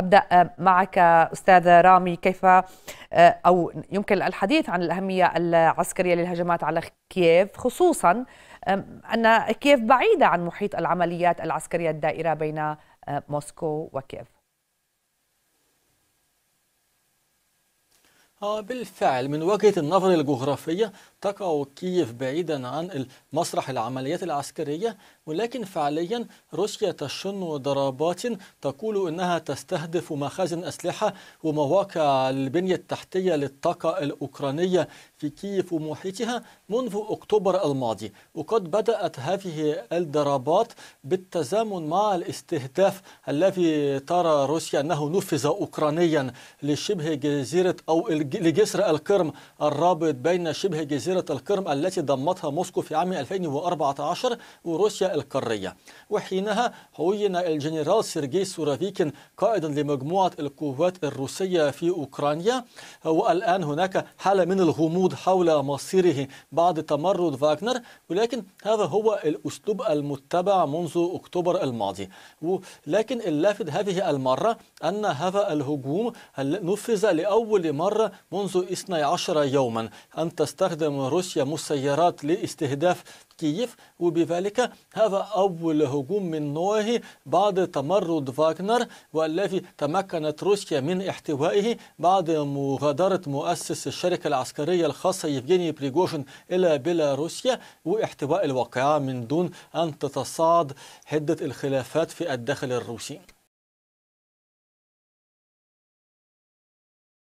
ابدا آه، معك استاذ رامي كيف آه، او يمكن الحديث عن الاهميه العسكريه للهجمات على كييف خصوصا ان كييف بعيده عن محيط العمليات العسكريه الدائره بين آه، موسكو وكييف بالفعل من وجهة النظر الجغرافية تقع كييف بعيدا عن مسرح العمليات العسكرية ولكن فعليا روسيا تشن ضربات تقول انها تستهدف مخازن اسلحة ومواقع البنية التحتية للطاقة الاوكرانية في كييف ومحيطها منذ اكتوبر الماضي وقد بدأت هذه الضربات بالتزامن مع الاستهداف الذي ترى روسيا انه نفذ اوكرانيا لشبه جزيرة او لجسر القرم الرابط بين شبه جزيرة القرم التي ضمتها موسكو في عام 2014 وروسيا القارية وحينها عين الجنرال سيرجي سورافيكين قائدا لمجموعة القوات الروسية في أوكرانيا والآن هناك حالة من الغموض حول مصيره بعد تمرد فاغنر ولكن هذا هو الأسلوب المتبع منذ أكتوبر الماضي ولكن اللافت هذه المرة أن هذا الهجوم نفذ لأول مرة منذ 12 يوما أن تستخدم روسيا مسيرات لاستهداف كييف وبذلك هذا أول هجوم من نوعه بعد تمرد فاغنر والذي تمكنت روسيا من احتوائه بعد مغادرة مؤسس الشركة العسكرية الخاصة يفجيني بريغوشن إلى بيلاروسيا واحتواء الواقعة من دون أن تتصاعد حدة الخلافات في الداخل الروسي